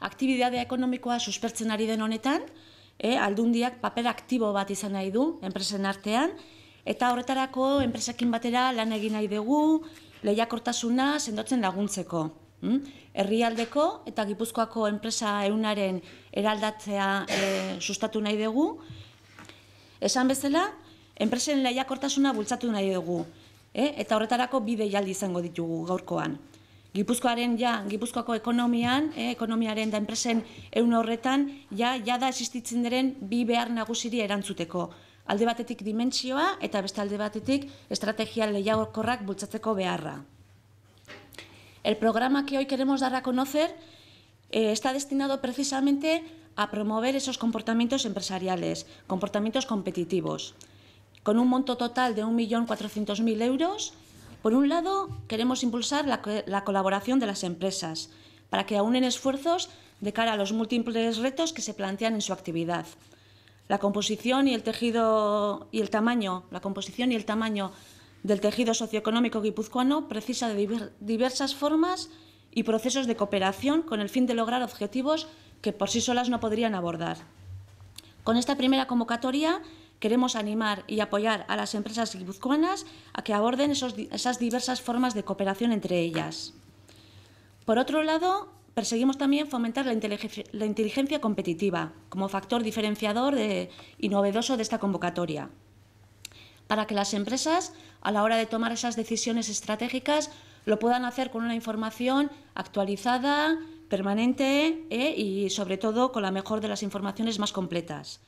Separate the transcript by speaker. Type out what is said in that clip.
Speaker 1: aktibidadea ekonomikoa suspertzen ari den honetan, e, aldundiak paper aktibo bat izan nahi du enpresen artean, eta horretarako enpresekin batera lan egin nahi dugu, lehiakortasuna sendotzen laguntzeko. Hm? Herri aldeko eta gipuzkoako enpresa eunaren eraldatzea e, sustatu nahi dugu. Esan bezala, enpresen lehiakortasuna bultzatu nahi dugu. E, eta horretarako bide jaldi izango ditugu gaurkoan. Gipuzkoaren ja, Gipuzkoako ekonomian, eh, ekonomiaren da enpresen ehun horretan ja jada existitzen diren bi behar nagusiri erantzuteko. Alde batetik dimentsioa eta beste alde batetik estrategia lehiakorrak bultzatzeko beharra. El programa que hoy queremos dar a conocer eh, está destinado precisamente a promover esos comportamientos empresariales, comportamientos competitivos, con un monto total de 1.400.000 euros por un lado, queremos impulsar la, colaboración de las empresas para que aúnen esfuerzos de cara a los múltiples retos que se plantean en su actividad. La composición y el tejido y el tamaño, la composición y el tamaño del tejido socioeconómico guipuzcoano precisa de diversas formas y procesos de cooperación con el fin de lograr objetivos que por sí solas no podrían abordar. Con esta primera convocatoria Queremos animar y apoyar a las empresas guipuzcoanas a que aborden esas diversas formas de cooperación entre ellas. Por otro lado, perseguimos también fomentar la inteligencia, competitiva como factor diferenciador y novedoso de esta convocatoria, para que las empresas, a la hora de tomar esas decisiones estratégicas, lo puedan hacer con una información actualizada, permanente eh, y, sobre todo, con la mejor de las informaciones más completas.